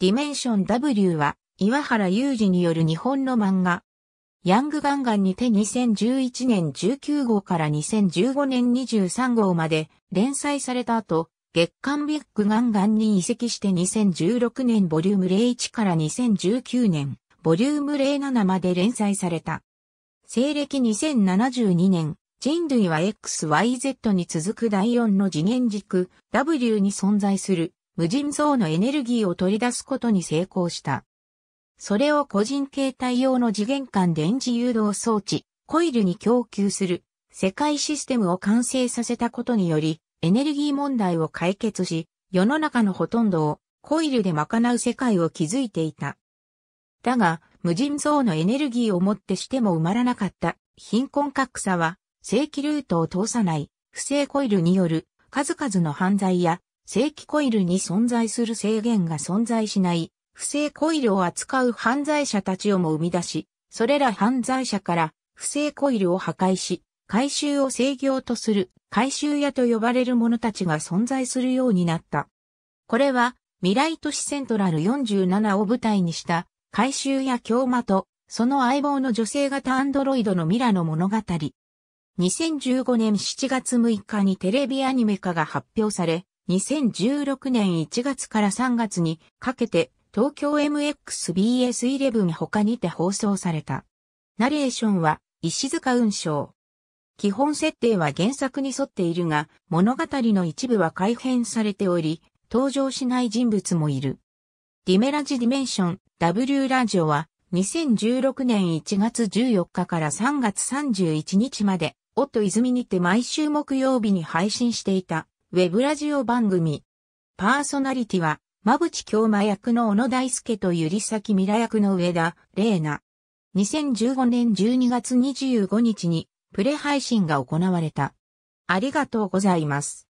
ディメンション W は、岩原裕二による日本の漫画。ヤングガンガンにて2011年19号から2015年23号まで連載された後、月刊ビッグガンガンに移籍して2016年ボリューム01から2019年ボリューム07まで連載された。西暦2072年、人類は XYZ に続く第4の次元軸 W に存在する無尽蔵のエネルギーを取り出すことに成功した。それを個人携帯用の次元間電磁誘導装置、コイルに供給する世界システムを完成させたことにより、エネルギー問題を解決し、世の中のほとんどをコイルで賄う世界を築いていた。だが、無尽蔵のエネルギーをもってしても埋まらなかった貧困格差は正規ルートを通さない不正コイルによる数々の犯罪や正規コイルに存在する制限が存在しない不正コイルを扱う犯罪者たちをも生み出し、それら犯罪者から不正コイルを破壊し、回収を制御とする回収屋と呼ばれる者たちが存在するようになった。これは未来都市セントラル47を舞台にした回収屋京馬とその相棒の女性型アンドロイドのミラの物語。2015年7月6日にテレビアニメ化が発表され、2016年1月から3月にかけて東京 MXBS11 他にて放送された。ナレーションは石塚雲章。基本設定は原作に沿っているが、物語の一部は改変されており、登場しない人物もいる。ディメラジディメンション W ラジオは2016年1月14日から3月31日まで、夫泉にて毎週木曜日に配信していたウェブラジオ番組。パーソナリティは、馬淵京馬役の小野大輔とゆりさきみら役の上田、玲奈。2015年12月25日にプレ配信が行われた。ありがとうございます。